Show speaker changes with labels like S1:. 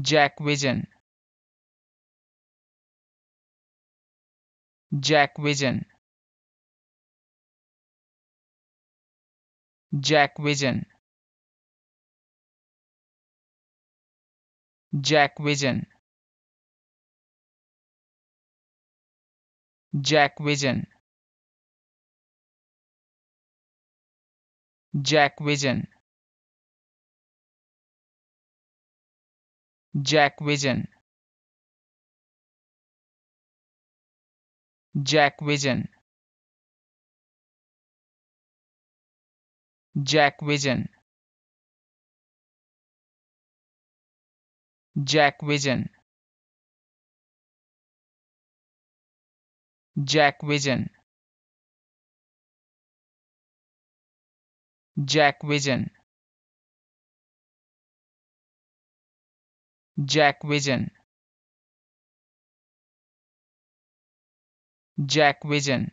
S1: Jack Vision. Jack Vision. Jack Vision. Jack Vision. Jack Vision. Jack Vision. Jack Vision. Jack Vision. Jack Vision. Jack Vision. Jack Vision. Jack Vision. Jack Vision. Jack Vision.